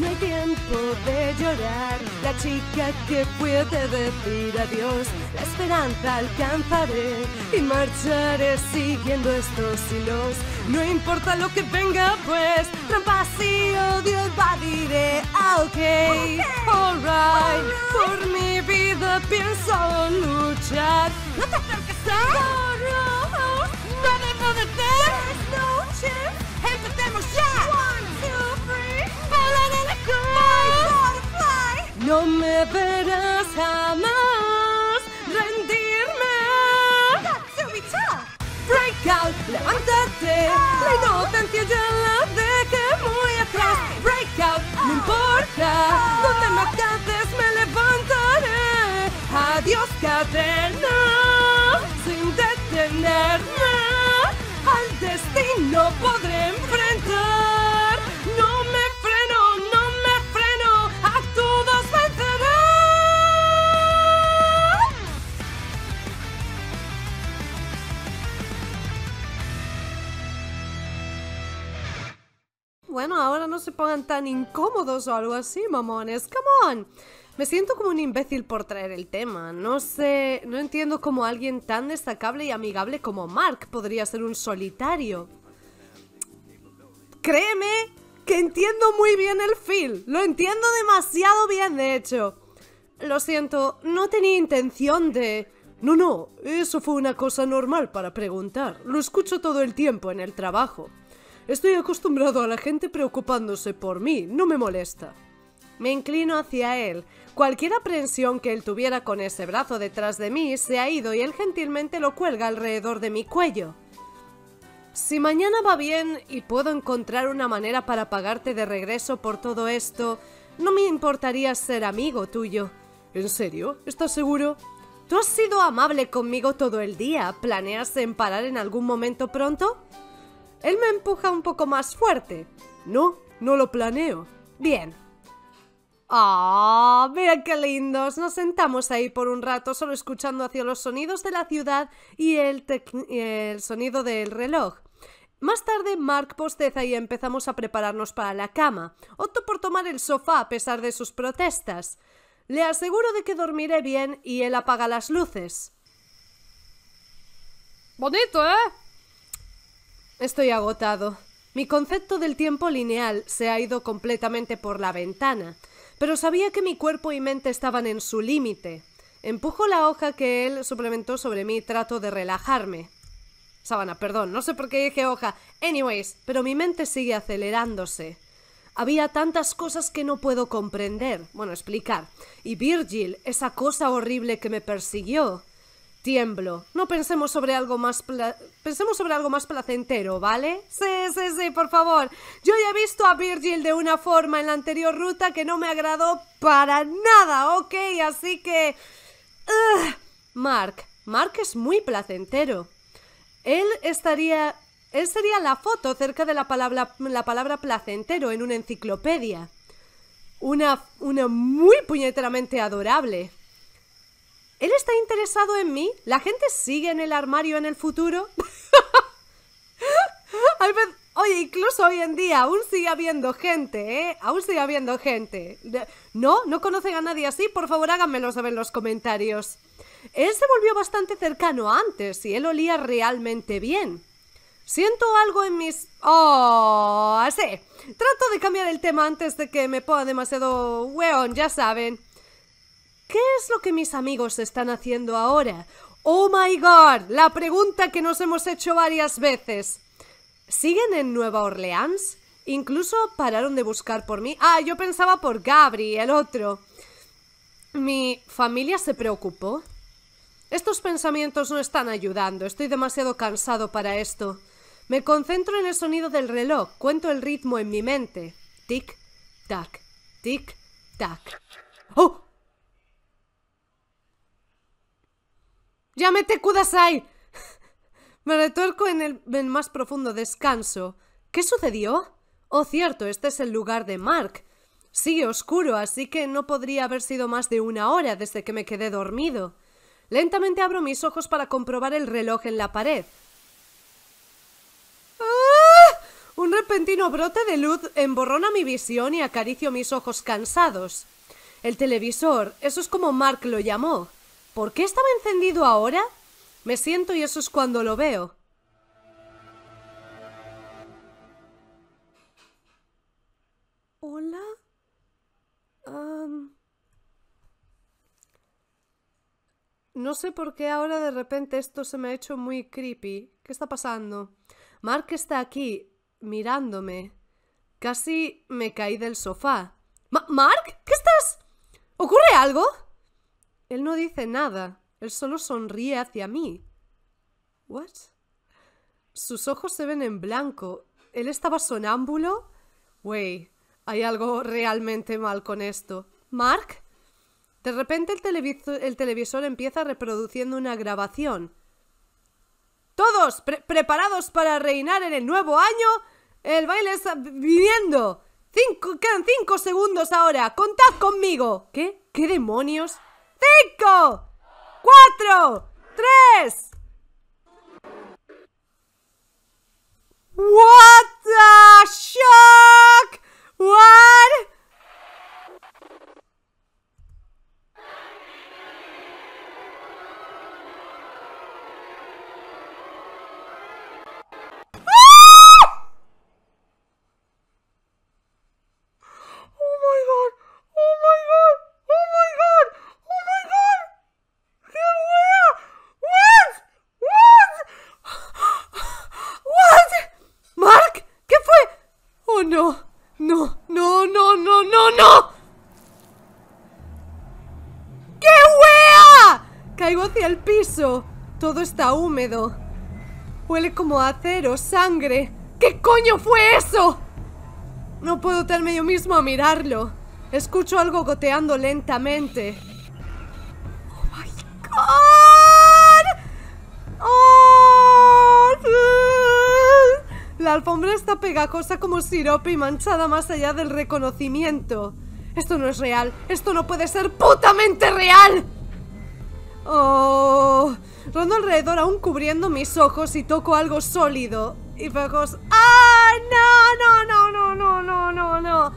No hay tiempo de llorar, la chica que puede decir adiós, la esperanza alcanzaré y marcharé siguiendo estos hilos. No importa lo que venga, pues trampas y va diré, Ok, alright, por mi vida pienso luchar. No te acerques, no no debo de No me verás jamás rendirme. Breakout, levántate. La inocencia ya la dejé muy atrás. Break Breakout, no importa. Donde me alcances me levantaré. Adiós, cadena. Sin detenerme. Al destino podré bueno, ahora no se pongan tan incómodos o algo así, mamones. Come on. Me siento como un imbécil por traer el tema. No sé, no entiendo cómo alguien tan destacable y amigable como Mark podría ser un solitario. Créeme que entiendo muy bien el feel. Lo entiendo demasiado bien, de hecho. Lo siento, no tenía intención de... No, no, eso fue una cosa normal para preguntar. Lo escucho todo el tiempo en el trabajo. Estoy acostumbrado a la gente preocupándose por mí, no me molesta. Me inclino hacia él. Cualquier aprensión que él tuviera con ese brazo detrás de mí se ha ido y él gentilmente lo cuelga alrededor de mi cuello. Si mañana va bien y puedo encontrar una manera para pagarte de regreso por todo esto, no me importaría ser amigo tuyo. ¿En serio? ¿Estás seguro? Tú has sido amable conmigo todo el día. ¿Planeas en parar en algún momento pronto? Él me empuja un poco más fuerte. No, no lo planeo. Bien. ¡Ah! ¡Mira qué lindos! Nos sentamos ahí por un rato solo escuchando hacia los sonidos de la ciudad y el, el sonido del reloj. Más tarde, Mark posteza y empezamos a prepararnos para la cama. Opto por tomar el sofá a pesar de sus protestas. Le aseguro de que dormiré bien y él apaga las luces. Bonito, ¿eh? Estoy agotado. Mi concepto del tiempo lineal se ha ido completamente por la ventana, pero sabía que mi cuerpo y mente estaban en su límite. Empujo la hoja que él suplementó sobre mí y trato de relajarme. Sabana, perdón, no sé por qué dije hoja. Anyways, pero mi mente sigue acelerándose. Había tantas cosas que no puedo comprender, bueno, explicar. Y Virgil, esa cosa horrible que me persiguió. No pensemos sobre algo más pensemos sobre algo más placentero, ¿vale? Sí, sí, sí, por favor. Yo ya he visto a Virgil de una forma en la anterior ruta que no me agradó para nada, ¿ok? Así que... Mark. Mark es muy placentero. Él estaría... Él sería la foto cerca de la palabra, la palabra placentero en una enciclopedia. Una, una muy puñeteramente adorable. ¿Él está interesado en mí? ¿La gente sigue en el armario en el futuro? Oye, incluso hoy en día aún sigue habiendo gente, ¿eh? Aún sigue habiendo gente. ¿No? ¿No conocen a nadie así? Por favor, háganmelo saber en los comentarios. Él se volvió bastante cercano antes y él olía realmente bien. Siento algo en mis... ¡Oh! Sí. Trato de cambiar el tema antes de que me ponga demasiado... Weón, ya saben. ¿Qué es lo que mis amigos están haciendo ahora? Oh my god, la pregunta que nos hemos hecho varias veces. ¿Siguen en Nueva Orleans? Incluso pararon de buscar por mí. Ah, yo pensaba por Gabri, el otro. Mi familia se preocupó. Estos pensamientos no están ayudando, estoy demasiado cansado para esto. Me concentro en el sonido del reloj, cuento el ritmo en mi mente. Tic, tac, tic, tac. ¡Oh! cudas Kudasai! Me retuerco en el, más profundo descanso. ¿Qué sucedió? Oh, cierto, este es el lugar de Mark. Sigue oscuro, así que no podría haber sido más de una hora desde que me quedé dormido. Lentamente abro mis ojos para comprobar el reloj en la pared. ¡Ah! Un repentino brote de luz emborrona mi visión y acaricio mis ojos cansados. El televisor, eso es como Mark lo llamó. ¿Por qué estaba encendido ahora? Me siento y eso es cuando lo veo. ¿Hola? No sé por qué ahora de repente esto se me ha hecho muy creepy. ¿Qué está pasando? Mark está aquí, mirándome. Casi me caí del sofá. ¿Mark? ¿Qué estás? ¿Ocurre algo? Él no dice nada, él solo sonríe hacia mí. ¿What? Sus ojos se ven en blanco. ¿Él estaba sonámbulo? Wey, hay algo realmente mal con esto. ¿Mark? De repente el, televisor, empieza reproduciendo una grabación. Todos preparados para reinar en el nuevo año. El baile está viviendo! quedan cinco segundos ahora. Contad conmigo. ¿Qué? ¿Qué demonios? cinco, cuatro, tres. What the shock? What? Todo está húmedo. Huele como acero, sangre. ¿Qué coño fue eso? No puedo tenerme yo mismo a mirarlo. Escucho algo goteando lentamente. ¡Oh, my God! ¡Oh! La alfombra está pegajosa como sirope y manchada más allá del reconocimiento. Esto no es real. Esto no puede ser putamente real. ¡Oh! Rondo alrededor aún cubriendo mis ojos y toco algo sólido. Y digo ¡Ah! ¡No, no, no, no, no, no, no, no!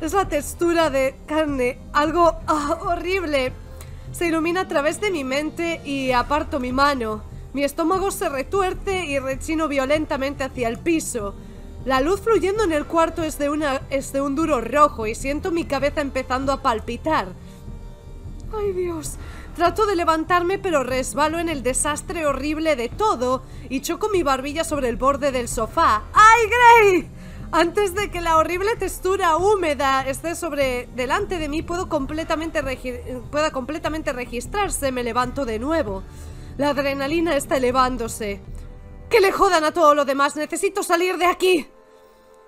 Es la textura de carne. Algo ah, horrible. Se ilumina a través de mi mente y aparto mi mano. Mi estómago se retuerce y rechino violentamente hacia el piso. La luz fluyendo en el cuarto es de, una, es de un duro rojo y siento mi cabeza empezando a palpitar. ¡Ay, Dios! Trato de levantarme pero resbalo en el desastre horrible de todo y choco mi barbilla sobre el borde del sofá. ¡Ay, Grey! Antes de que la horrible textura húmeda esté sobre delante de mí puedo completamente pueda completamente registrarse, me levanto de nuevo. La adrenalina está elevándose. ¡Que le jodan a todo lo demás! ¡Necesito salir de aquí!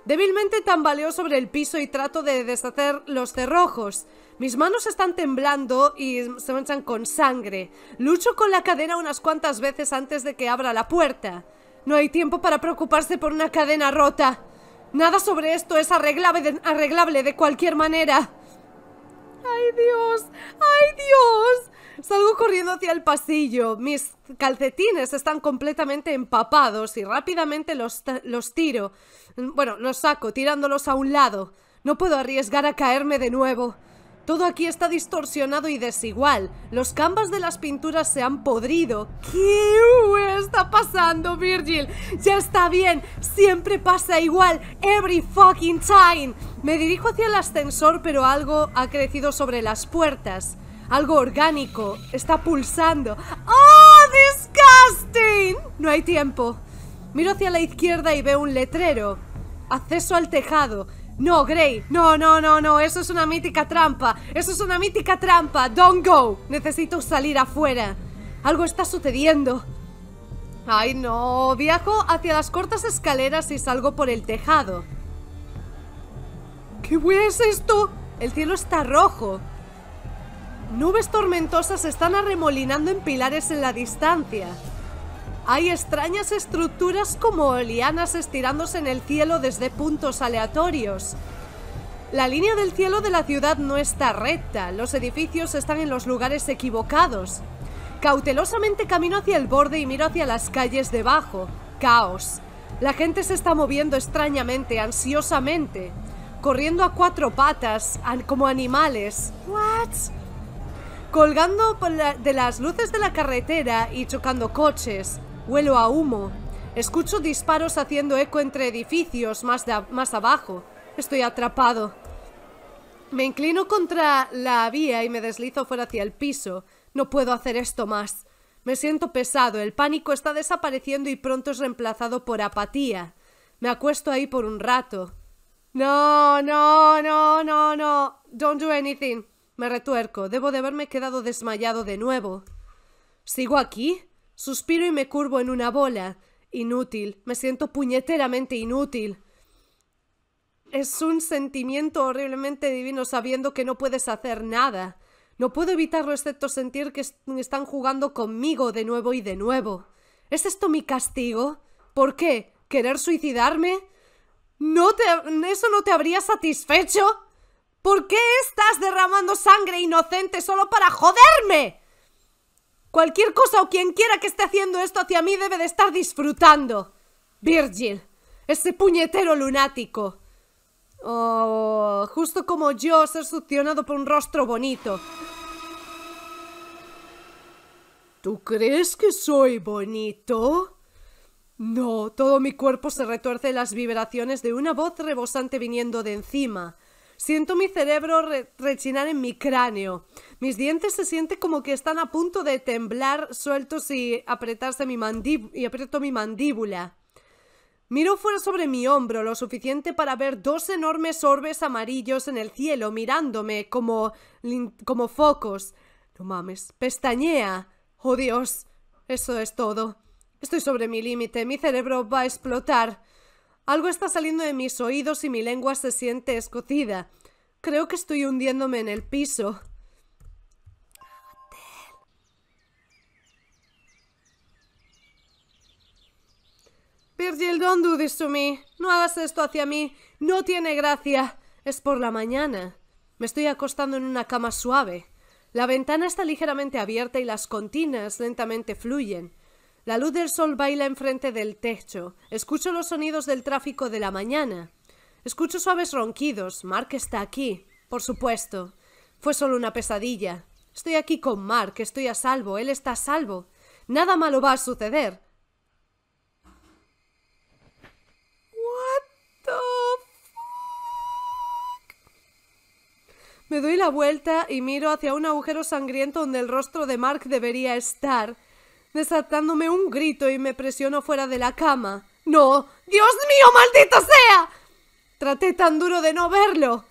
Débilmente tambaleo sobre el piso y trato de deshacer los cerrojos. Mis manos están temblando y se manchan con sangre. Lucho con la cadena unas cuantas veces antes de que abra la puerta. No hay tiempo para preocuparse por una cadena rota. Nada sobre esto es arreglable de, de cualquier manera. ¡Ay, Dios! ¡Ay, Dios! Salgo corriendo hacia el pasillo. Mis calcetines están completamente empapados y rápidamente los, los, tiro. Bueno, los saco, tirándolos a un lado. No puedo arriesgar a caerme de nuevo. Todo aquí está distorsionado y desigual. Los canvas de las pinturas se han podrido. ¿Qué está pasando, Virgil? Ya está bien. Siempre pasa igual. Every fucking time. Me dirijo hacia el ascensor, pero algo ha crecido sobre las puertas. Algo orgánico. Está pulsando. ¡Oh, disgusting! No hay tiempo. Miro hacia la izquierda y veo un letrero. Acceso al tejado. No, Grey, no, no, no, no, eso es una mítica trampa, eso es una mítica trampa, don't go, necesito salir afuera, algo está sucediendo. Ay, no, viajo hacia las cortas escaleras y salgo por el tejado. ¿Qué es esto? El cielo está rojo. Nubes tormentosas están arremolinando en pilares en la distancia. Hay extrañas estructuras como lianas estirándose en el cielo desde puntos aleatorios. La línea del cielo de la ciudad no está recta, los edificios están en los lugares equivocados. Cautelosamente camino hacia el borde y miro hacia las calles debajo. Caos. La gente se está moviendo extrañamente, ansiosamente, corriendo a cuatro patas, como animales. What? Colgando de las luces de la carretera y chocando coches. Huelo a humo. Escucho disparos haciendo eco entre edificios más, más abajo. Estoy atrapado. Me inclino contra la vía y me deslizo fuera hacia el piso. No puedo hacer esto más. Me siento pesado, el pánico está desapareciendo y pronto es reemplazado por apatía. Me acuesto ahí por un rato. No, no, no, no, no. Don't do anything. Me retuerco. Debo de haberme quedado desmayado de nuevo. ¿Sigo aquí? Suspiro y me curvo en una bola. Inútil, me siento puñeteramente inútil. Es un sentimiento horriblemente divino sabiendo que no puedes hacer nada. No puedo evitarlo excepto sentir que están jugando conmigo de nuevo y de nuevo. ¿Es esto mi castigo? ¿Por qué? ¿Querer suicidarme? ¿No ¿Eso no te habría satisfecho? ¿Por qué estás derramando sangre inocente solo para joderme? Cualquier cosa o quien quiera que esté haciendo esto hacia mí debe de estar disfrutando. Virgil, ese puñetero lunático. Oh, justo como yo, ser succionado por un rostro bonito. ¿Tú crees que soy bonito? No, todo mi cuerpo se retuerce en las vibraciones de una voz rebosante viniendo de encima. Siento mi cerebro rechinar en mi cráneo. Mis dientes se sienten como que están a punto de temblar sueltos y apretarse mi y aprieto mi mandíbula. Miro fuera sobre mi hombro lo suficiente para ver dos enormes orbes amarillos en el cielo mirándome como, como focos. No mames, pestañea. Oh Dios, eso es todo. Estoy sobre mi límite, mi cerebro va a explotar. Algo está saliendo de mis oídos y mi lengua se siente escocida. Creo que estoy hundiéndome en el piso. Virgil, don't do this to me. No hagas esto hacia mí. No tiene gracia. Es por la mañana. Me estoy acostando en una cama suave. La ventana está ligeramente abierta y las continas lentamente fluyen. La luz del sol baila enfrente del techo. Escucho los sonidos del tráfico de la mañana. Escucho suaves ronquidos. Mark está aquí. Por supuesto. Fue solo una pesadilla. Estoy aquí con Mark. Estoy a salvo. Él está a salvo. Nada malo va a suceder. Me doy la vuelta y miro hacia un agujero sangriento donde el rostro de Mark debería estar, desatándome un grito y me presionó fuera de la cama. ¡No! ¡Dios mío, maldito sea! Traté tan duro de no verlo.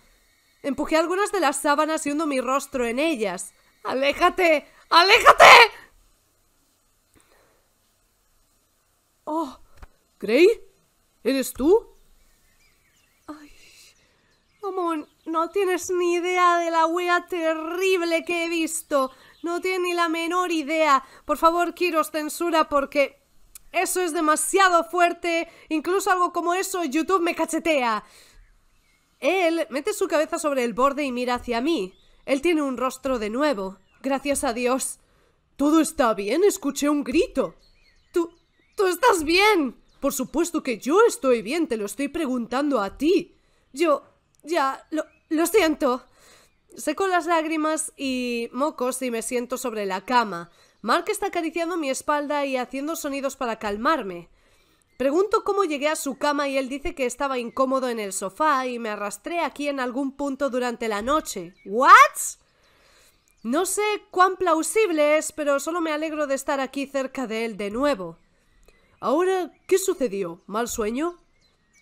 Empujé algunas de las sábanas y hundo mi rostro en ellas. ¡Aléjate! ¡Aléjate! Oh, Gray, ¿eres tú? Ay, Amon, no tienes ni idea de la wea terrible que he visto. No tiene ni la menor idea. Por favor, Kiros, censura porque eso es demasiado fuerte. Incluso algo como eso, YouTube me cachetea. Él mete su cabeza sobre el borde y mira hacia mí. Él tiene un rostro de nuevo. Gracias a Dios. Todo está bien, escuché un grito. Tú... tú estás bien. Por supuesto que yo estoy bien, te lo estoy preguntando a ti. Yo... ya... lo, lo siento. Seco las lágrimas y mocos y me siento sobre la cama. Mark está acariciando mi espalda y haciendo sonidos para calmarme. Pregunto cómo llegué a su cama y él dice que estaba incómodo en el sofá y me arrastré aquí en algún punto durante la noche. ¿What? No sé cuán plausible es, pero solo me alegro de estar aquí cerca de él de nuevo. Ahora, ¿qué sucedió? ¿Mal sueño?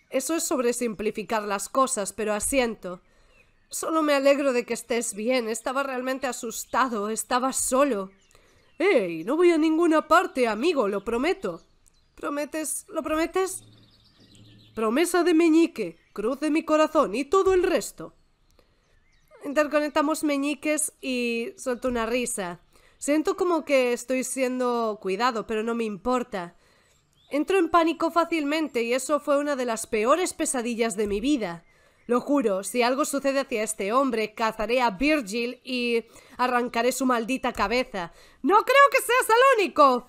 Eso es sobre simplificar las cosas, pero asiento. Solo me alegro de que estés bien. Estaba realmente asustado. Estaba solo. ¡Ey! No voy a ninguna parte, amigo, lo prometo. ¿Prometes? ¿Lo prometes? Promesa de meñique, cruz de mi corazón y todo el resto. Interconectamos meñiques y suelto una risa. Siento como que estoy siendo cuidado, pero no me importa. Entro en pánico fácilmente y eso fue una de las peores pesadillas de mi vida. Lo juro, si algo sucede hacia este hombre, cazaré a Virgil y arrancaré su maldita cabeza. No creo que seas el único.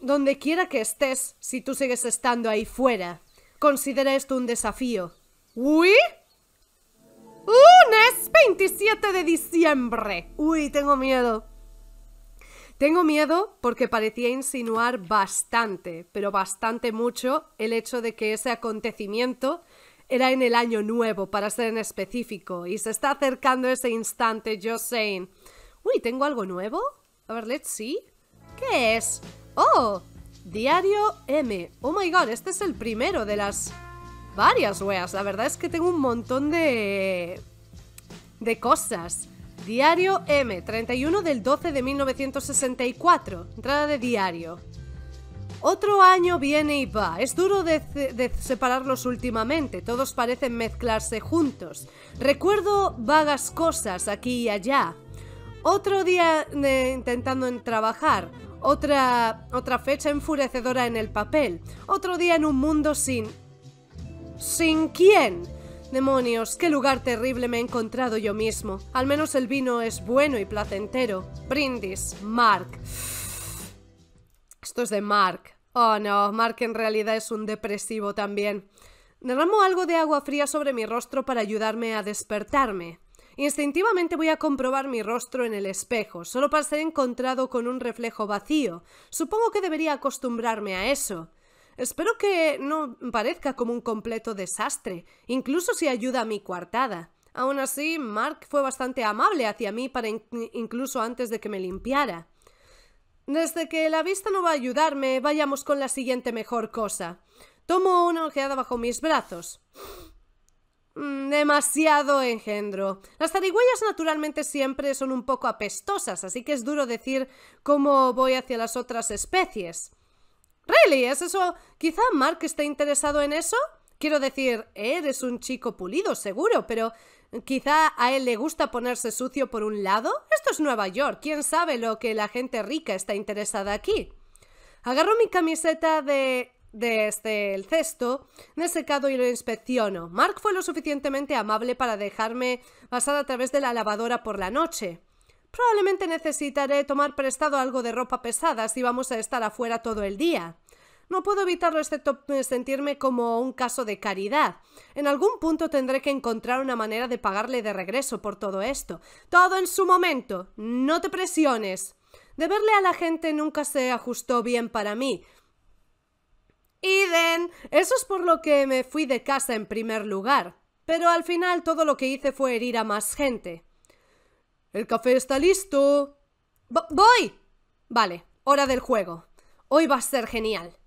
donde quiera que estés, si tú sigues estando ahí fuera, considera esto un desafío. ¿Uy? ¡Lunes 27 de diciembre! Uy, tengo miedo. Tengo miedo porque parecía insinuar bastante, pero bastante mucho, el hecho de que ese acontecimiento era en el año nuevo, para ser en específico, y se está acercando ese instante, yo saying. Uy, ¿tengo algo nuevo? A ver, let's see. ¿Qué es? ¡Oh! Diario M. Oh my god, este es el primero de las varias weas. La verdad es que tengo un montón de... de cosas. Diario M, 31 del 12 de 1964. Entrada de diario. Otro año viene y va. Es duro de, separarlos últimamente. Todos parecen mezclarse juntos. Recuerdo vagas cosas aquí y allá. Otro día eh, intentando trabajar. Otra, otra fecha enfurecedora en el papel. Otro día en un mundo sin... ¿Sin quién? Demonios, qué lugar terrible me he encontrado yo mismo. Al menos el vino es bueno y placentero. Brindis, Mark. Esto es de Mark. Oh no, Mark en realidad es un depresivo también. Derramo algo de agua fría sobre mi rostro para ayudarme a despertarme. Instintivamente voy a comprobar mi rostro en el espejo, solo para ser encontrado con un reflejo vacío. Supongo que debería acostumbrarme a eso. Espero que no parezca como un completo desastre, incluso si ayuda a mi coartada. Aún así, Mark fue bastante amable hacia mí para incluso antes de que me limpiara. Desde que la vista no va a ayudarme, vayamos con la siguiente mejor cosa. Tomo una ojeada bajo mis brazos. Mm, demasiado engendro. Las zarigüeyas naturalmente siempre son un poco apestosas, así que es duro decir cómo voy hacia las otras especies. ¿Really? ¿Es eso? Quizá Mark esté interesado en eso. Quiero decir, eres un chico pulido, seguro, pero Quizá a él le gusta ponerse sucio por un lado. Esto es Nueva York. ¿Quién sabe lo que la gente rica está interesada aquí? Agarro mi camiseta de desde este, el cesto, me secado y lo inspecciono. Mark fue lo suficientemente amable para dejarme pasar a través de la lavadora por la noche. Probablemente necesitaré tomar prestado algo de ropa pesada si vamos a estar afuera todo el día. No puedo evitarlo excepto eh, sentirme como un caso de caridad. En algún punto tendré que encontrar una manera de pagarle de regreso por todo esto. Todo en su momento. No te presiones. Deberle a la gente nunca se ajustó bien para mí. Iden, eso es por lo que me fui de casa en primer lugar. Pero al final todo lo que hice fue herir a más gente. El café está listo. ¡Voy! Vale, hora del juego. Hoy va a ser genial.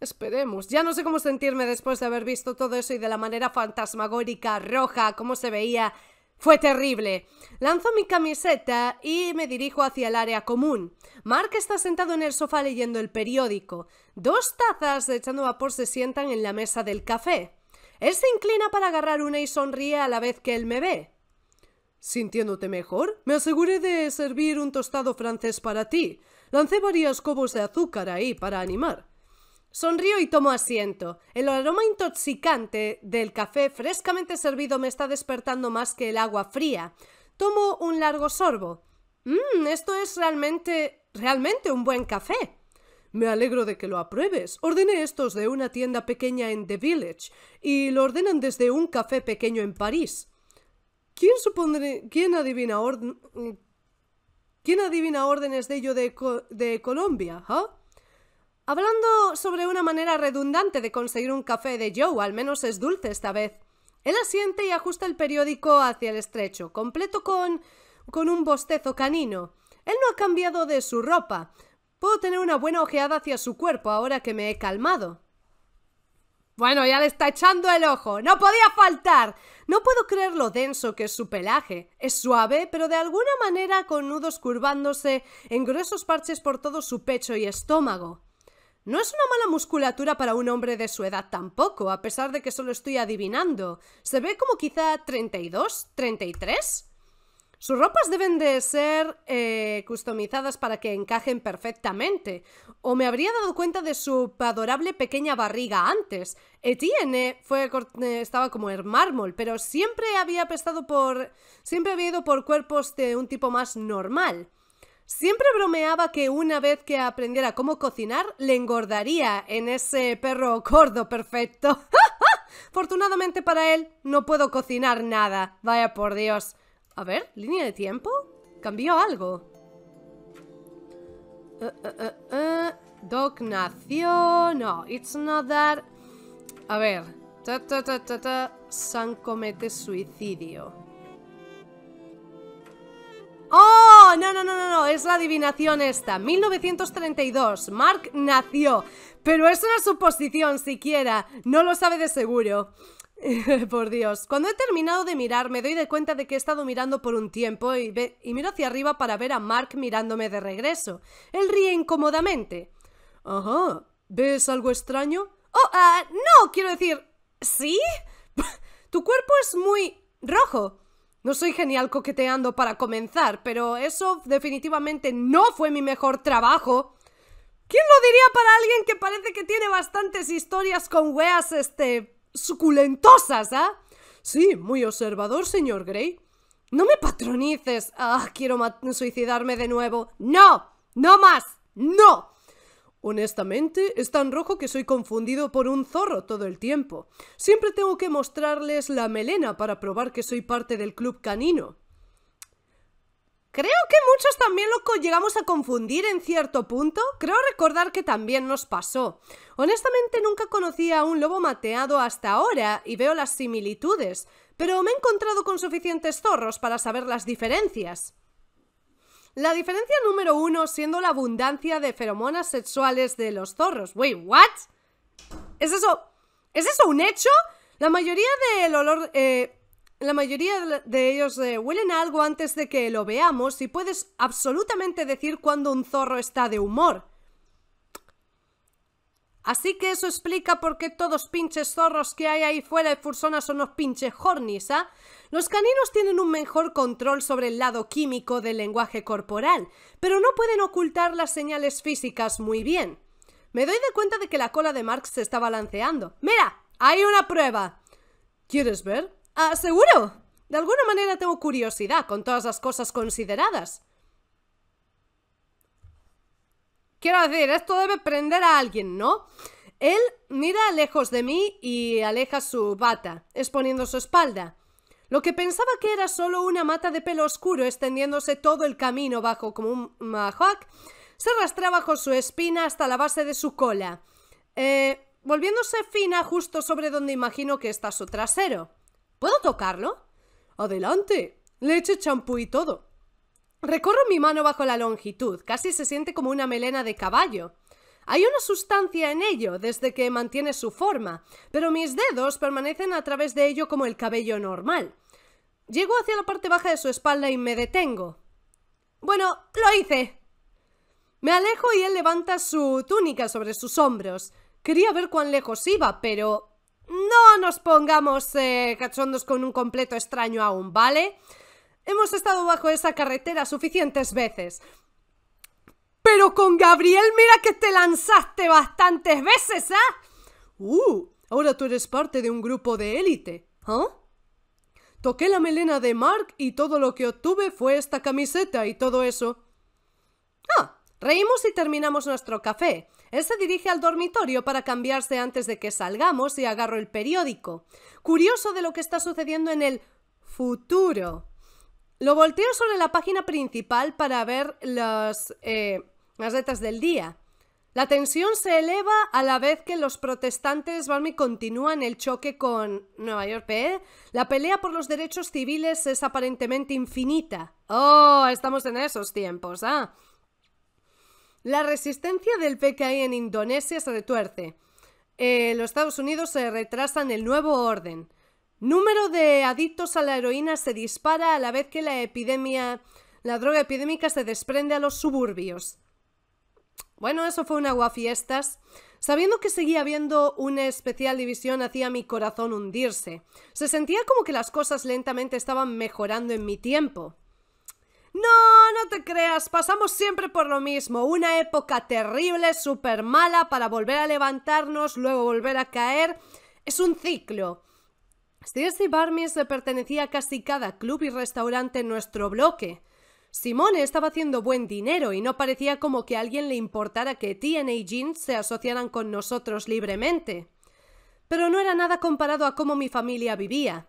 Esperemos. Ya no sé cómo sentirme después de haber visto todo eso y de la manera fantasmagórica, roja, cómo se veía. Fue terrible. Lanzo mi camiseta y me dirijo hacia el área común. Mark está sentado en el sofá leyendo el periódico. Dos tazas de echando vapor se sientan en la mesa del café. Él se inclina para agarrar una y sonríe a la vez que él me ve. Sintiéndote mejor, me aseguré de servir un tostado francés para ti. Lancé varias cobos de azúcar ahí para animar. Sonrío y tomo asiento. El aroma intoxicante del café frescamente servido me está despertando más que el agua fría. Tomo un largo sorbo. Mmm, esto es realmente, realmente un buen café. Me alegro de que lo apruebes. Ordené estos de una tienda pequeña en The Village y lo ordenan desde un café pequeño en París. ¿Quién supondré, quién adivina orden, quién adivina órdenes de ello de, Colombia, ah? Hablando sobre una manera redundante de conseguir un café de Joe, al menos es dulce esta vez. Él asiente y ajusta el periódico hacia el estrecho, completo con. con un bostezo canino. Él no ha cambiado de su ropa. Puedo tener una buena ojeada hacia su cuerpo ahora que me he calmado. Bueno, ya le está echando el ojo. No podía faltar. No puedo creer lo denso que es su pelaje. Es suave, pero de alguna manera con nudos curvándose en gruesos parches por todo su pecho y estómago. No es una mala musculatura para un hombre de su edad tampoco, a pesar de que solo estoy adivinando. Se ve como quizá 32, 33. Sus ropas deben de ser eh, customizadas para que encajen perfectamente. O me habría dado cuenta de su adorable pequeña barriga antes. Etienne fue, eh, estaba como el mármol, pero siempre había pesado por... Siempre había ido por cuerpos de un tipo más normal. Siempre bromeaba que una vez que aprendiera cómo cocinar, le engordaría en ese perro gordo perfecto. Fortunadamente para él, no puedo cocinar nada. Vaya por Dios. A ver, línea de tiempo. Cambió algo. Eh, eh, eh, Dog nació. No, it's not that. A ver. Ta, ta, ta, ta, San comete suicidio. ¡Oh! No, no, no, no es la adivinación esta. 1932, Mark nació. Pero es una suposición siquiera, no lo sabe de seguro. por Dios. Cuando he terminado de mirar, me doy de cuenta de que he estado mirando por un tiempo y, ve y miro hacia arriba para ver a Mark mirándome de regreso. Él ríe incómodamente. Ajá. ¿Ves algo extraño? Oh, ah, no, quiero decir. ¿Sí? tu cuerpo es muy rojo. No soy genial coqueteando para comenzar, pero eso definitivamente no fue mi mejor trabajo. ¿Quién lo diría para alguien que parece que tiene bastantes historias con weas, este, suculentosas, ah? Sí, muy observador, señor Grey. No me patronices. Ah, quiero suicidarme de nuevo. No, no más. No. Honestamente, es tan rojo que soy confundido por un zorro todo el tiempo. Siempre tengo que mostrarles la melena para probar que soy parte del club canino. Creo que muchos también lo llegamos a confundir en cierto punto. Creo recordar que también nos pasó. Honestamente nunca conocí a un lobo mateado hasta ahora y veo las similitudes, pero me he encontrado con suficientes zorros para saber las diferencias. La diferencia número uno siendo la abundancia de feromonas sexuales de los zorros. Wait, what? ¿Es eso? ¿Es eso un hecho? La mayoría del olor... Eh, la mayoría de ellos eh, huelen algo antes de que lo veamos y puedes absolutamente decir cuando un zorro está de humor. Así que eso explica por qué todos pinches zorros que hay ahí fuera de Fursona son los pinches hornis, ¿ah? Los caninos tienen un mejor control sobre el lado químico del lenguaje corporal, pero no pueden ocultar las señales físicas muy bien. Me doy de cuenta de que la cola de Marx se está balanceando. ¡Mira! ¡Hay una prueba! ¿Quieres ver? ¡Ah, seguro! De alguna manera tengo curiosidad con todas las cosas consideradas. Quiero decir, esto debe prender a alguien, ¿no? Él mira lejos de mí y aleja su bata, exponiendo su espalda. Lo que pensaba que era solo una mata de pelo oscuro extendiéndose todo el camino bajo como un mahuac, se arrastraba bajo su espina hasta la base de su cola, eh, volviéndose fina justo sobre donde imagino que está su trasero. ¿Puedo tocarlo? Adelante. Le champú y todo. Recorro mi mano bajo la longitud, casi se siente como una melena de caballo. Hay una sustancia en ello, desde que mantiene su forma, pero mis dedos permanecen a través de ello como el cabello normal. Llego hacia la parte baja de su espalda y me detengo. Bueno, lo hice. Me alejo y él levanta su túnica sobre sus hombros. Quería ver cuán lejos iba, pero... No nos pongamos eh, cachondos con un completo extraño aún, ¿vale? Hemos estado bajo esa carretera suficientes veces. Pero con Gabriel, mira que te lanzaste bastantes veces, ¿ah? Uh, ahora tú eres parte de un grupo de élite, ¿ah? Toqué la melena de Mark y todo lo que obtuve fue esta camiseta y todo eso. Ah, reímos y terminamos nuestro café. Él se dirige al dormitorio para cambiarse antes de que salgamos y agarro el periódico, curioso de lo que está sucediendo en el futuro. Lo volteo sobre la página principal para ver las... Eh, las letras del día. La tensión se eleva a la vez que los protestantes van continúan el choque con Nueva York ¿eh? La pelea por los derechos civiles es aparentemente infinita. Oh, estamos en esos tiempos, ¿ah? La resistencia del PKI en Indonesia se retuerce. Eh, los Estados Unidos se retrasan el nuevo orden. Número de adictos a la heroína se dispara a la vez que la epidemia, la droga epidémica se desprende a los suburbios. Bueno, eso fue una guafiestas. Sabiendo que seguía habiendo una especial división hacía mi corazón hundirse. Se sentía como que las cosas lentamente estaban mejorando en mi tiempo. No, no te creas, pasamos siempre por lo mismo, una época terrible, súper mala, para volver a levantarnos, luego volver a caer. Es un ciclo. Stacy se pertenecía a casi cada club y restaurante en nuestro bloque. Simone estaba haciendo buen dinero y no parecía como que a alguien le importara que TNA Jeans se asociaran con nosotros libremente. Pero no era nada comparado a cómo mi familia vivía.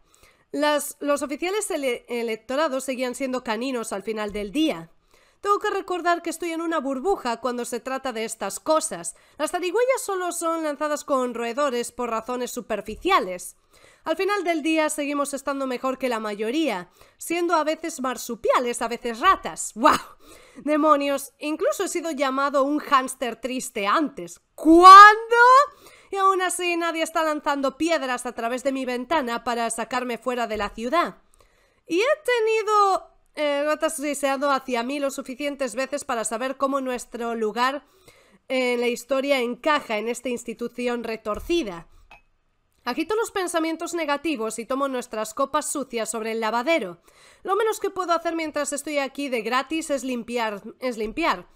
los oficiales electorados seguían siendo caninos al final del día. Tengo que recordar que estoy en una burbuja cuando se trata de estas cosas. Las zarigüeyas solo son lanzadas con roedores por razones superficiales. Al final del día seguimos estando mejor que la mayoría, siendo a veces marsupiales, a veces ratas. ¡Wow! Demonios, incluso he sido llamado un hámster triste antes. ¿Cuándo? Y aún así nadie está lanzando piedras a través de mi ventana para sacarme fuera de la ciudad. Y he tenido eh, ratas deseado hacia mí lo suficientes veces para saber cómo nuestro lugar eh, en la historia encaja en esta institución retorcida. Agito los pensamientos negativos y tomo nuestras copas sucias sobre el lavadero. Lo menos que puedo hacer mientras estoy aquí de gratis es limpiar, es limpiar.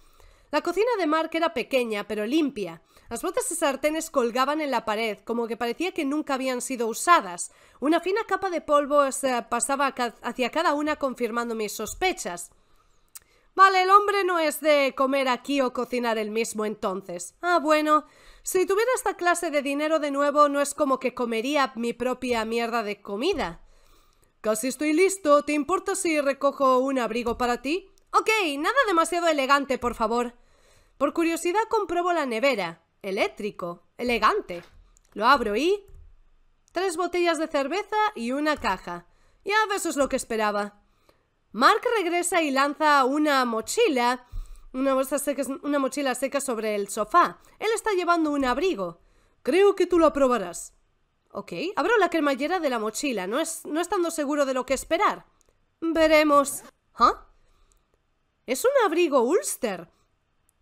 La cocina de Mark era pequeña, pero limpia. Las botas y sartenes colgaban en la pared, como que parecía que nunca habían sido usadas. Una fina capa de polvo se pasaba hacia cada una confirmando mis sospechas. Vale, el hombre no es de comer aquí o cocinar el mismo entonces. Ah, bueno, si tuviera esta clase de dinero de nuevo, no es como que comería mi propia mierda de comida. Casi estoy listo. ¿Te importa si recojo un abrigo para ti? Ok, nada demasiado elegante, por favor. Por curiosidad compruebo la nevera. Eléctrico. Elegante. Lo abro y... Tres botellas de cerveza y una caja. Ya eso es lo que esperaba. Mark regresa y lanza una mochila una, bolsa seca, una mochila seca sobre el sofá. Él está llevando un abrigo. Creo que tú lo aprobarás. Ok, abro la cremallera de la mochila, no, es, no estando seguro de lo que esperar. Veremos. ¿Ah? Es un abrigo Ulster.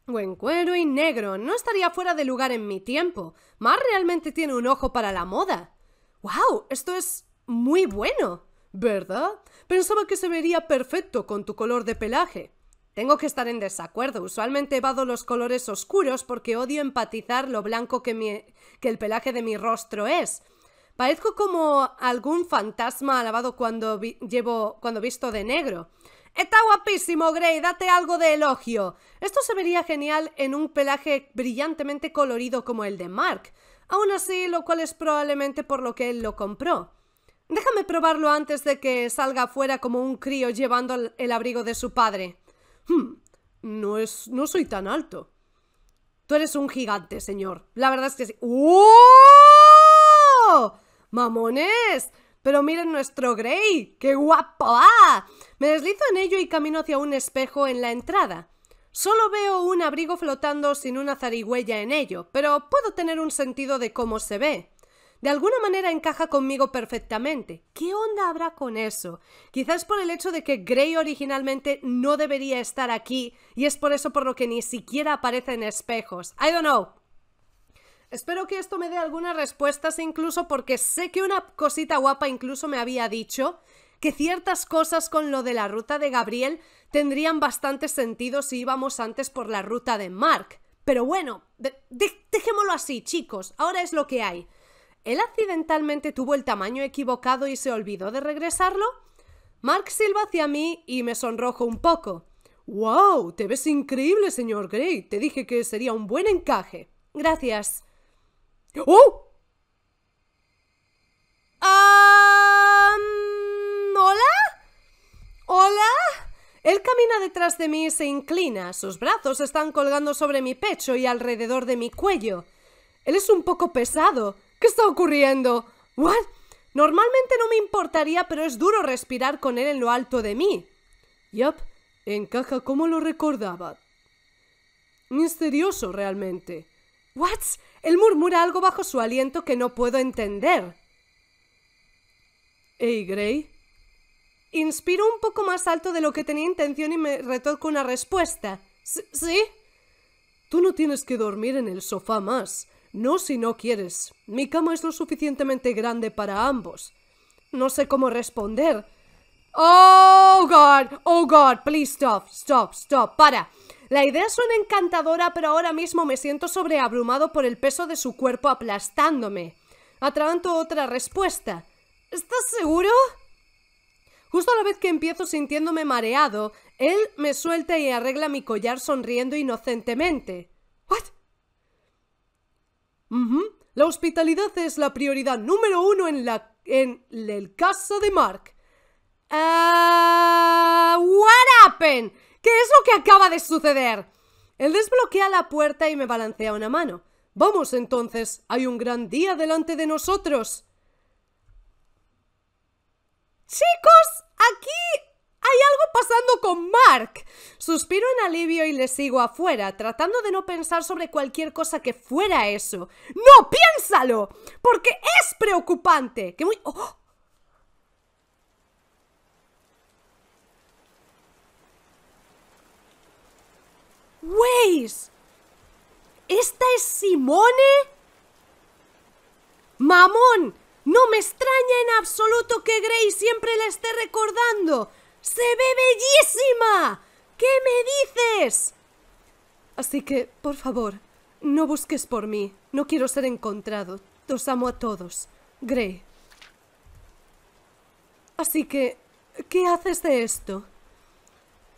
Buen cuero y negro. No estaría fuera de lugar en mi tiempo. Mar realmente tiene un ojo para la moda. ¡Wow! Esto es muy bueno. ¿Verdad? Pensaba que se vería perfecto con tu color de pelaje. Tengo que estar en desacuerdo. Usualmente vado los colores oscuros porque odio empatizar lo blanco que, el pelaje de mi rostro es. Parezco como algún fantasma alabado cuando llevo cuando visto de negro. Está guapísimo, Grey, date algo de elogio. Esto se vería genial en un pelaje brillantemente colorido como el de Mark. Aún así, lo cual es probablemente por lo que él lo compró. Déjame probarlo antes de que salga afuera como un crío llevando el abrigo de su padre. Hmm, no, es, no soy tan alto. Tú eres un gigante, señor. La verdad es que sí. ¡Oh! ¡Mamones! Pero miren nuestro Grey. ¡Qué guapo! Ah. Me deslizo en ello y camino hacia un espejo en la entrada. Solo veo un abrigo flotando sin una zarigüeya en ello, pero puedo tener un sentido de cómo se ve de alguna manera encaja conmigo perfectamente. ¿Qué onda habrá con eso? Quizás por el hecho de que Grey originalmente no debería estar aquí y es por eso por lo que ni siquiera aparece en espejos. I don't know. Espero que esto me dé algunas respuestas incluso porque sé que una cosita guapa incluso me había dicho que ciertas cosas con lo de la ruta de Gabriel tendrían bastante sentido si íbamos antes por la ruta de Mark. Pero bueno, dejémoslo así, chicos, ahora es lo que hay él accidentalmente tuvo el tamaño equivocado y se olvidó de regresarlo? Mark silba hacia mí y me sonrojo un poco. ¡Wow! Te ves increíble, señor Grey. Te dije que sería un buen encaje. Gracias. ¡Oh! ¿Hola? ¿Hola? Él camina detrás de mí y se inclina. Sus brazos están colgando sobre mi pecho y alrededor de mi cuello. Él es un poco pesado. ¿Qué está ocurriendo? ¿What? Normalmente no me importaría, pero es duro respirar con él en lo alto de mí. Yup, encaja como lo recordaba. Misterioso realmente. ¿What? Él murmura algo bajo su aliento que no puedo entender. Hey, Gray. Inspiro un poco más alto de lo que tenía intención y me retorco una respuesta. ¿Sí? Tú no tienes que dormir en el sofá más. No si no quieres. Mi cama es lo suficientemente grande para ambos. No sé cómo responder. Oh, God, oh, God, please stop, stop, stop, para. La idea suena encantadora, pero ahora mismo me siento sobreabrumado por el peso de su cuerpo aplastándome. Atranto otra respuesta. ¿Estás seguro? Justo a la vez que empiezo sintiéndome mareado, él me suelta y arregla mi collar sonriendo inocentemente. La hospitalidad es la prioridad número uno en, la, en el caso de Mark. Ah, what ¿Qué es lo que acaba de suceder? Él desbloquea la puerta y me balancea una mano. Vamos entonces, hay un gran día delante de nosotros. Chicos, aquí hay algo pasando con Mark. Suspiro en alivio y le sigo afuera, tratando de no pensar sobre cualquier cosa que fuera eso. ¡No, piénsalo! Porque es preocupante. Que muy... Oh. ¿Esta es Simone? ¡Mamón! No me extraña en absoluto que Grey siempre la esté recordando. ¡Se ve bellísima! ¿Qué me dices? Así que, por favor, no busques por mí. No quiero ser encontrado. Los amo a todos. Grey. Así que, ¿qué haces de esto?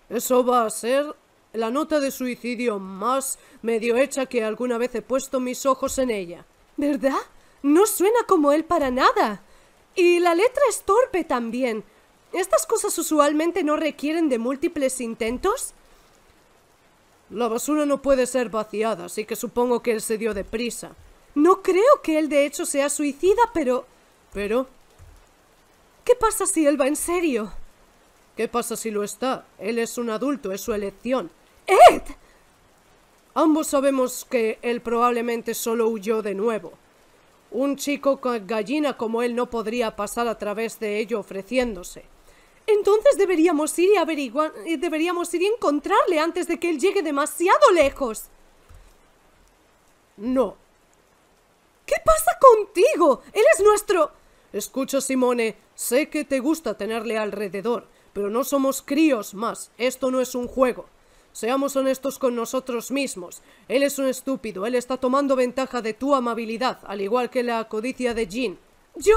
Eso va a ser la nota de suicidio más medio hecha que alguna vez he puesto mis ojos en ella. ¿Verdad? No suena como él para nada. Y la letra es torpe también. ¿Estas cosas usualmente no requieren de múltiples intentos? La basura no puede ser vaciada, así que supongo que él se dio deprisa. No creo que él de hecho sea suicida, pero... ¿Pero? ¿Qué pasa si él va en serio? ¿Qué pasa si lo está? Él es un adulto, es su elección. ¡Ed! Ambos sabemos que él probablemente solo huyó de nuevo. Un chico con gallina como él no podría pasar a través de ello ofreciéndose. Entonces deberíamos ir y averiguar. Eh, deberíamos ir y encontrarle antes de que él llegue demasiado lejos. No. ¿Qué pasa contigo? Él es nuestro. Escucha, Simone, sé que te gusta tenerle alrededor, pero no somos críos más. Esto no es un juego. Seamos honestos con nosotros mismos. Él es un estúpido, él está tomando ventaja de tu amabilidad, al igual que la codicia de Jean. Yo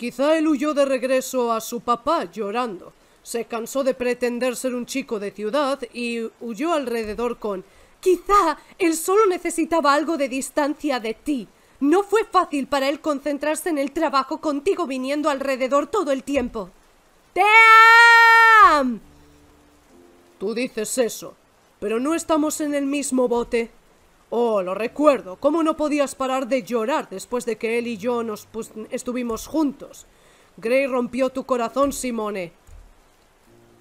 Quizá él huyó de regreso a su papá llorando. Se cansó de pretender ser un chico de ciudad y huyó alrededor con Quizá él solo necesitaba algo de distancia de ti. No fue fácil para él concentrarse en el trabajo contigo viniendo alrededor todo el tiempo. amo! Tú dices eso, pero no estamos en el mismo bote. Oh, lo recuerdo. ¿Cómo no podías parar de llorar después de que él y yo nos estuvimos juntos? Grey rompió tu corazón, Simone.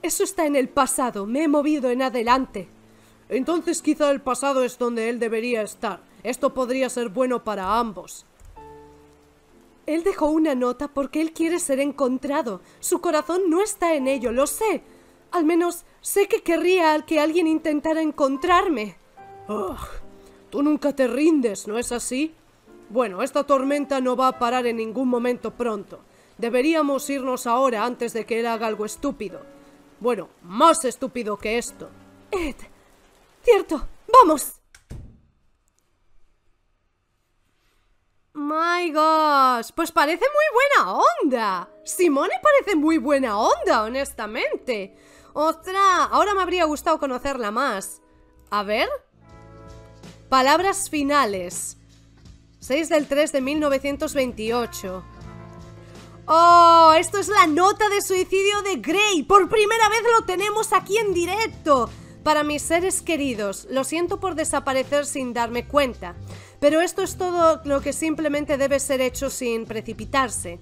Eso está en el pasado. Me he movido en adelante. Entonces quizá el pasado es donde él debería estar. Esto podría ser bueno para ambos. Él dejó una nota porque él quiere ser encontrado. Su corazón no está en ello, lo sé. Al menos sé que querría que alguien intentara encontrarme. Oh. Tú nunca te rindes, ¿no es así? Bueno, esta tormenta no va a parar en ningún momento pronto. Deberíamos irnos ahora antes de que él haga algo estúpido. Bueno, más estúpido que esto. Ed, cierto, vamos. My gosh, pues parece muy buena onda. Simone parece muy buena onda, honestamente. Otra, ahora me habría gustado conocerla más. A ver, Palabras finales. 6 del 3 de 1928. ¡Oh! Esto es la nota de suicidio de Grey. Por primera vez lo tenemos aquí en directo. Para mis seres queridos, lo siento por desaparecer sin darme cuenta, pero esto es todo lo que simplemente debe ser hecho sin precipitarse.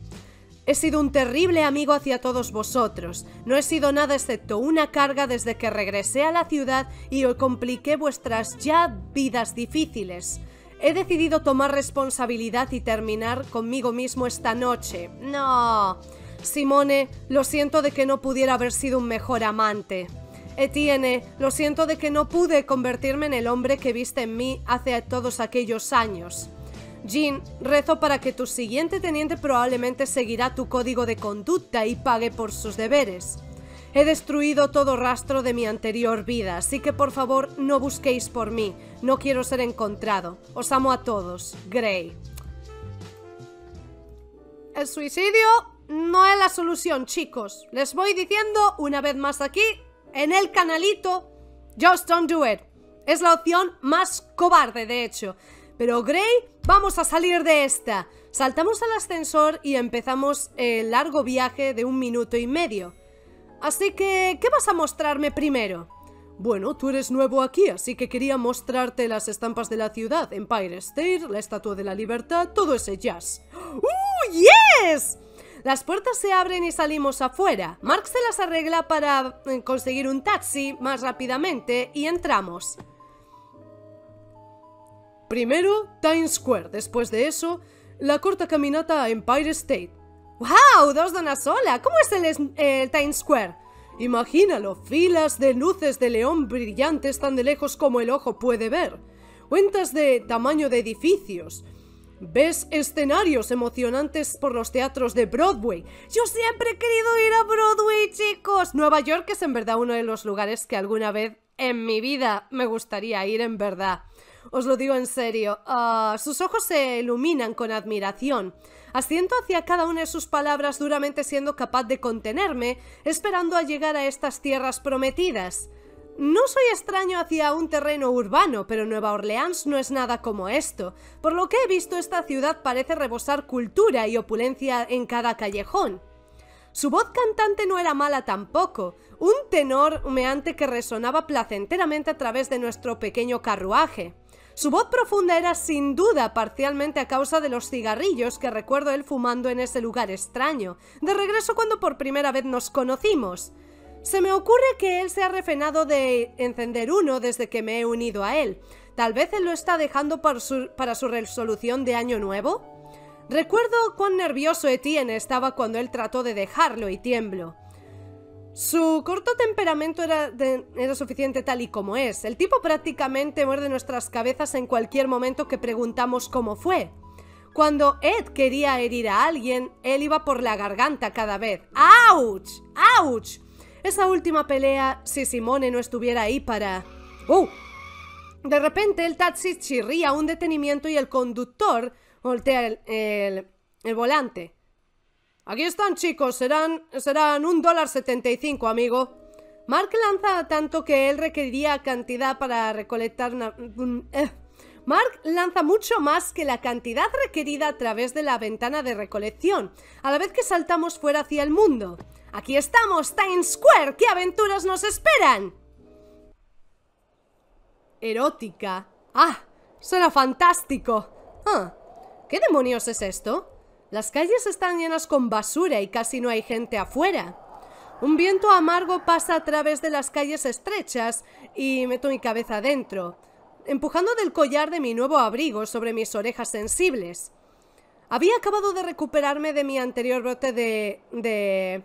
He sido un terrible amigo hacia todos vosotros. No he sido nada excepto una carga desde que regresé a la ciudad y os compliqué vuestras ya vidas difíciles. He decidido tomar responsabilidad y terminar conmigo mismo esta noche. No. Simone, lo siento de que no pudiera haber sido un mejor amante. Etienne, lo siento de que no pude convertirme en el hombre que viste en mí hace todos aquellos años. Jean, rezo para que tu siguiente teniente probablemente seguirá tu código de conducta y pague por sus deberes. He destruido todo rastro de mi anterior vida, así que por favor no busquéis por mí. No quiero ser encontrado. Os amo a todos. Grey. El suicidio no es la solución, chicos. Les voy diciendo una vez más aquí, en el canalito, just don't do it. Es la opción más cobarde, de hecho. Pero Grey, vamos a salir de esta. Saltamos al ascensor y empezamos el largo viaje de un minuto y medio. Así que, ¿qué vas a mostrarme primero? Bueno, tú eres nuevo aquí, así que quería mostrarte las estampas de la ciudad, Empire State, la Estatua de la Libertad, todo ese jazz. ¡Uh, yes! Las puertas se abren y salimos afuera. Mark se las arregla para eh, conseguir un taxi más rápidamente y entramos. Primero, Times Square, después de eso, la corta caminata a Empire State. ¡Wow! ¡Dos de sola! ¿Cómo es eh, el, Times Square? Imagínalo, filas de luces de león brillantes tan de lejos como el ojo puede ver. Cuentas de tamaño de edificios. Ves escenarios emocionantes por los teatros de Broadway. Yo siempre he querido ir a Broadway, chicos. Nueva York es en verdad uno de los lugares que alguna vez en mi vida me gustaría ir en verdad. Os lo digo en serio. Ah, sus ojos se iluminan con admiración. Asiento hacia cada una de sus palabras duramente siendo capaz de contenerme, esperando a llegar a estas tierras prometidas. No soy extraño hacia un terreno urbano, pero Nueva Orleans no es nada como esto. Por lo que he visto, esta ciudad parece rebosar cultura y opulencia en cada callejón. Su voz cantante no era mala tampoco, un tenor humeante que resonaba placenteramente a través de nuestro pequeño carruaje. Su voz profunda era sin duda parcialmente a causa de los cigarrillos que recuerdo él fumando en ese lugar extraño, de regreso cuando por primera vez nos conocimos. Se me ocurre que él se ha refrenado de encender uno desde que me he unido a él. Tal vez él lo está dejando para su, para su resolución de año nuevo. Recuerdo cuán nervioso Etienne estaba cuando él trató de dejarlo y tiemblo. Su corto temperamento era, suficiente tal y como es. El tipo prácticamente muerde nuestras cabezas en cualquier momento que preguntamos cómo fue. Cuando Ed quería herir a alguien, él iba por la garganta cada vez. ¡Auch! ¡Auch! Esa última pelea, si Simone no estuviera ahí para... ¡Uh! De repente el taxi chirría un detenimiento y el conductor voltea el, el, el volante. Aquí están, chicos. Serán, serán un dólar 75, amigo. Mark lanza tanto que él requeriría cantidad para recolectar una... Mm, eh. Mark lanza mucho más que la cantidad requerida a través de la ventana de recolección, a la vez que saltamos fuera hacia el mundo. ¡Aquí estamos, Times Square! ¡Qué aventuras nos esperan! Erótica. ¡Ah! será fantástico. Ah, ¿Qué demonios es esto? Las calles están llenas con basura y casi no hay gente afuera. Un viento amargo pasa a través de las calles estrechas y meto mi cabeza adentro, empujando del collar de mi nuevo abrigo sobre mis orejas sensibles. Había acabado de recuperarme de mi anterior brote de... de...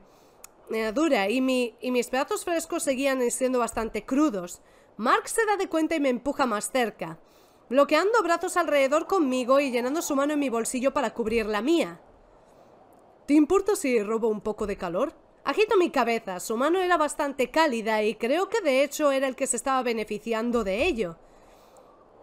dura y, y mis pedazos frescos seguían siendo bastante crudos. Mark se da de cuenta y me empuja más cerca bloqueando brazos alrededor conmigo y llenando su mano en mi bolsillo para cubrir la mía. ¿Te importa si robo un poco de calor? Agito mi cabeza, su mano era bastante cálida y creo que de hecho era el que se estaba beneficiando de ello.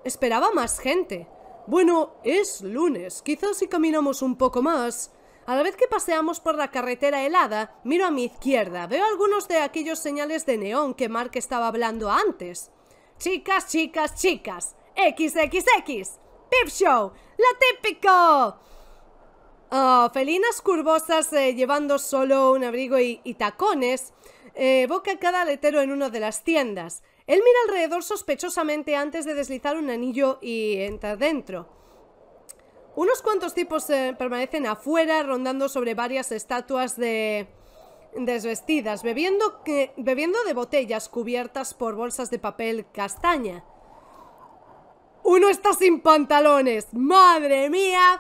Esperaba más gente. Bueno, es lunes, quizás si caminamos un poco más. A la vez que paseamos por la carretera helada, miro a mi izquierda, veo algunos de aquellos señales de neón que Mark estaba hablando antes. Chicas, chicas, chicas. XXX. ¡Pip Show. La típico. Oh, felinas curvosas eh, llevando solo un abrigo y, tacones. Eh, boca evoca cada letero en una de las tiendas. Él mira alrededor sospechosamente antes de deslizar un anillo y entra dentro. Unos cuantos tipos eh, permanecen afuera rondando sobre varias estatuas de desvestidas, bebiendo de botellas cubiertas por bolsas de papel castaña. Uno está sin pantalones. ¡Madre mía!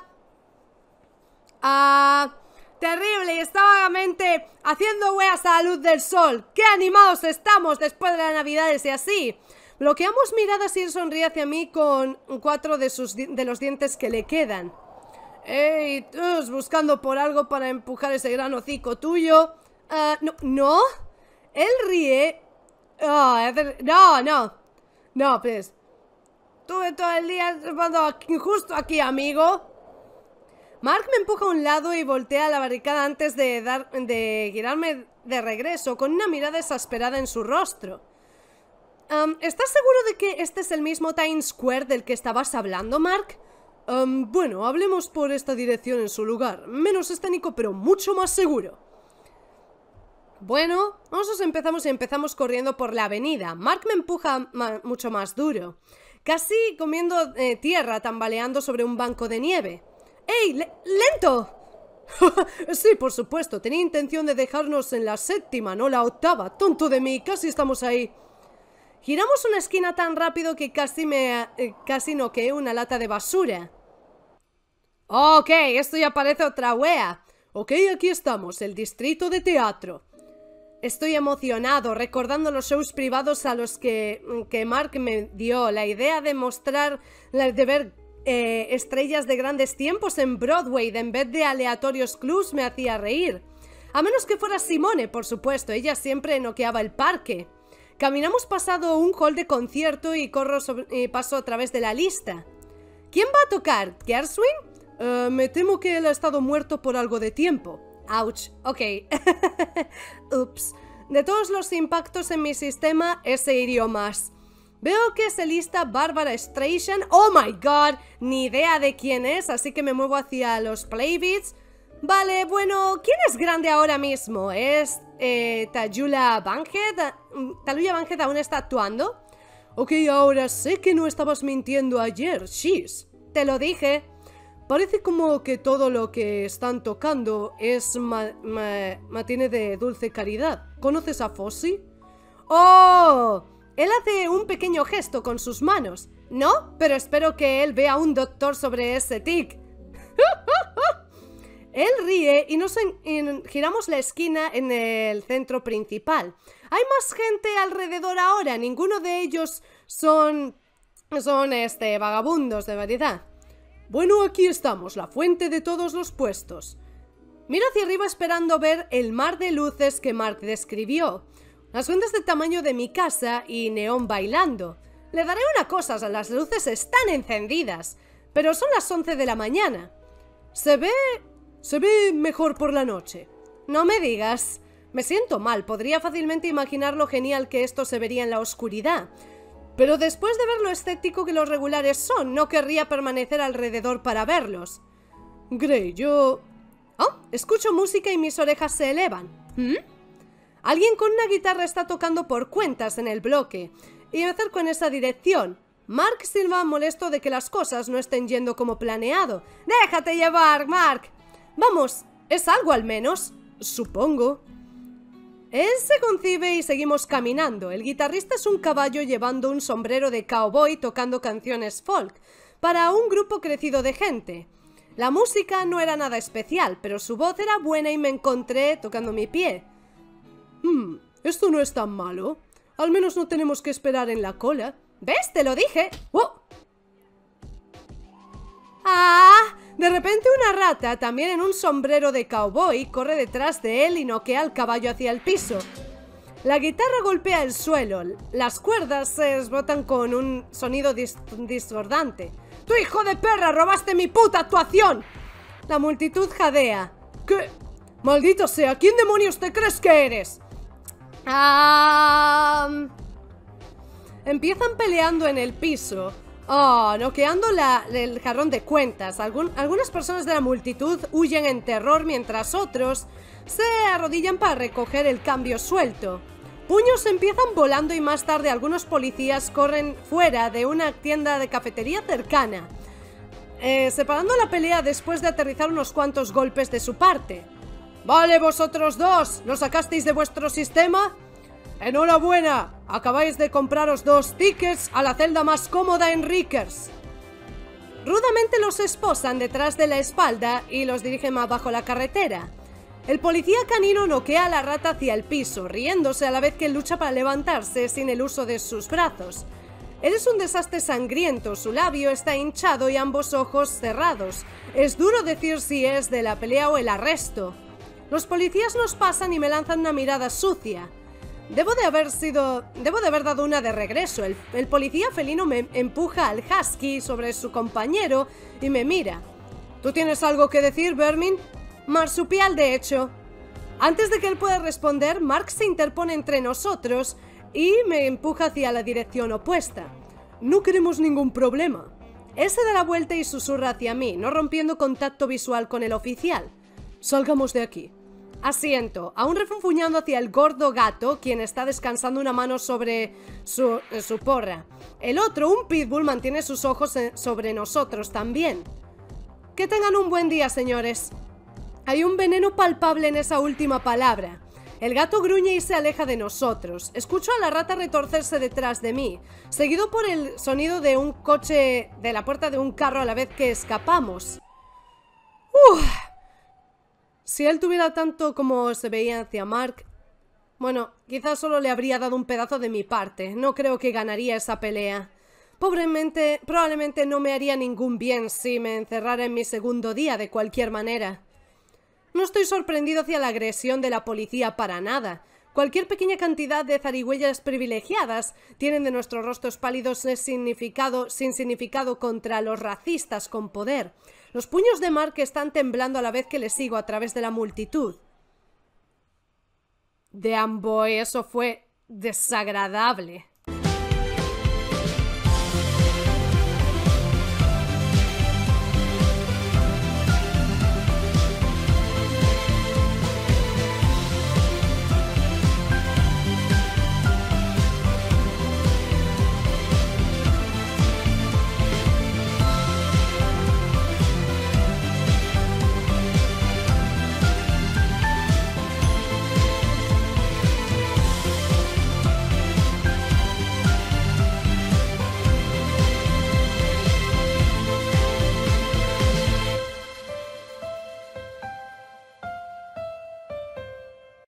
Ah, terrible y está vagamente haciendo weas a la luz del sol. ¡Qué animados estamos después de la Navidad! y así! Bloqueamos miradas y él sonríe hacia mí con cuatro de, sus de los dientes que le quedan. ¡Ey! ¿Tú buscando por algo para empujar ese gran hocico tuyo? Ah, no, ¿no? Él ríe... Ah, no, no. No, pues... Estuve todo el día aquí, justo aquí, amigo. Mark me empuja a un lado y voltea a la barricada antes de, dar, de girarme de regreso, con una mirada desesperada en su rostro. ¿Estás seguro de que este es el mismo Times Square del que estabas hablando, Mark? bueno, hablemos por esta dirección en su lugar. Menos esténico, pero mucho más seguro. Bueno, nosotros empezamos y empezamos corriendo por la avenida. Mark me empuja mucho más duro casi comiendo eh, tierra tambaleando sobre un banco de nieve. ¡Ey! ¡Lento! sí, por supuesto, tenía intención de dejarnos en la séptima, no la octava. Tonto de mí, casi estamos ahí. Giramos una esquina tan rápido que casi me... Eh, casi noqueé una lata de basura. Ok, esto ya parece otra wea. Ok, aquí estamos, el distrito de teatro. Estoy emocionado recordando los shows privados a los que, mm, Mark me dio. La idea de mostrar, de ver eh, estrellas de grandes tiempos en Broadway en vez de aleatorios clubs me hacía reír. A menos que fuera Simone, por supuesto, ella siempre noqueaba el parque. Caminamos pasado un hall de concierto y corro paso a través de la lista. ¿Quién va a tocar? ¿Gershwin? Eh, me temo que él ha estado muerto por algo de tiempo. Ouch, ok. Ups. De todos los impactos en mi sistema, ese hirió más. Veo que se lista Barbara Streisand. ¡Oh my god! Ni idea de quién es, así que me muevo hacia los playbits. Vale, bueno, ¿quién es grande ahora mismo? ¿Es eh, Tayula Banhead? Mm, ¿Taluya Banhead aún está actuando? Ok, ahora sé que no estabas mintiendo ayer, Shiz. Te lo dije. Parece como que todo lo que están tocando es ma matine de dulce caridad. ¿Conoces a Fossi? ¡Oh! Él hace un pequeño gesto con sus manos. No, pero espero que él vea un doctor sobre ese tic. él ríe y nos giramos la esquina en el centro principal. Hay más gente alrededor ahora, ninguno de ellos son... son este vagabundos de variedad. Bueno, aquí estamos, la fuente de todos los puestos. Miro hacia arriba esperando ver el mar de luces que Mark describió. Las ondas del tamaño de mi casa y neón bailando. Le daré una cosa, las luces están encendidas, pero son las 11 de la mañana. Se ve... se ve mejor por la noche. No me digas. Me siento mal, podría fácilmente imaginar lo genial que esto se vería en la oscuridad. Pero después de ver lo escéptico que los regulares son, no querría permanecer alrededor para verlos. Grey, yo... Oh, escucho música y mis orejas se elevan. ¿Mm? Alguien con una guitarra está tocando por cuentas en el bloque. Y me acerco en esa dirección. Mark Silva molesto de que las cosas no estén yendo como planeado. ¡Déjate llevar, Mark! Vamos, es algo al menos. Supongo. Él se concibe y seguimos caminando. El guitarrista es un caballo llevando un sombrero de cowboy tocando canciones folk para un grupo crecido de gente. La música no era nada especial, pero su voz era buena y me encontré tocando mi pie. Hmm, esto no es tan malo. Al menos no tenemos que esperar en la cola. ¿Ves? Te lo dije. ¡Oh! ¡Ah! De repente una rata, también en un sombrero de cowboy, corre detrás de él y noquea al caballo hacia el piso. La guitarra golpea el suelo, las cuerdas se esbotan con un sonido disordante. discordante. ¡Tu hijo de perra robaste mi puta actuación! La multitud jadea. ¿Qué? ¡Maldito sea! ¿Quién demonios te crees que eres? Empiezan peleando en el piso Oh, ah, noqueando el jarrón de cuentas. algunas personas de la multitud huyen en terror mientras otros se arrodillan para recoger el cambio suelto. Puños empiezan volando y más tarde algunos policías corren fuera de una tienda de cafetería cercana, eh, separando la pelea después de aterrizar unos cuantos golpes de su parte. Vale, vosotros dos, ¿lo sacasteis de vuestro sistema? Enhorabuena, Acabáis de compraros dos tickets a la celda más cómoda en Rickers. Rudamente los esposan detrás de la espalda y los dirigen más bajo la carretera. El policía canino noquea a la rata hacia el piso, riéndose a la vez que lucha para levantarse sin el uso de sus brazos. Él es un desastre sangriento, su labio está hinchado y ambos ojos cerrados. Es duro decir si es de la pelea o el arresto. Los policías nos pasan y me lanzan una mirada sucia. Debo de haber sido... Debo de haber dado una de regreso. El, policía felino me empuja al husky sobre su compañero y me mira. ¿Tú tienes algo que decir, Bermin? Marsupial, de hecho. Antes de que él pueda responder, Mark se interpone entre nosotros y me empuja hacia la dirección opuesta. No queremos ningún problema. Él se da la vuelta y susurra hacia mí, no rompiendo contacto visual con el oficial. Salgamos de aquí. Asiento, aún refunfuñando hacia el gordo gato, quien está descansando una mano sobre su, eh, porra. El otro, un pitbull, mantiene sus ojos eh, sobre nosotros también. Que tengan un buen día, señores. Hay un veneno palpable en esa última palabra. El gato gruñe y se aleja de nosotros. Escucho a la rata retorcerse detrás de mí, seguido por el sonido de un coche de la puerta de un carro a la vez que escapamos. Si él tuviera tanto como se veía hacia Mark, bueno, quizás solo le habría dado un pedazo de mi parte. No creo que ganaría esa pelea. Pobremente, probablemente no me haría ningún bien si me encerrara en mi segundo día de cualquier manera. No estoy sorprendido hacia la agresión de la policía para nada. Cualquier pequeña cantidad de zarigüeyas privilegiadas tienen de nuestros rostros pálidos sin significado, sin significado contra los racistas con poder. Los puños de Mark están temblando a la vez que le sigo a través de la multitud. Deamboy, eso fue desagradable.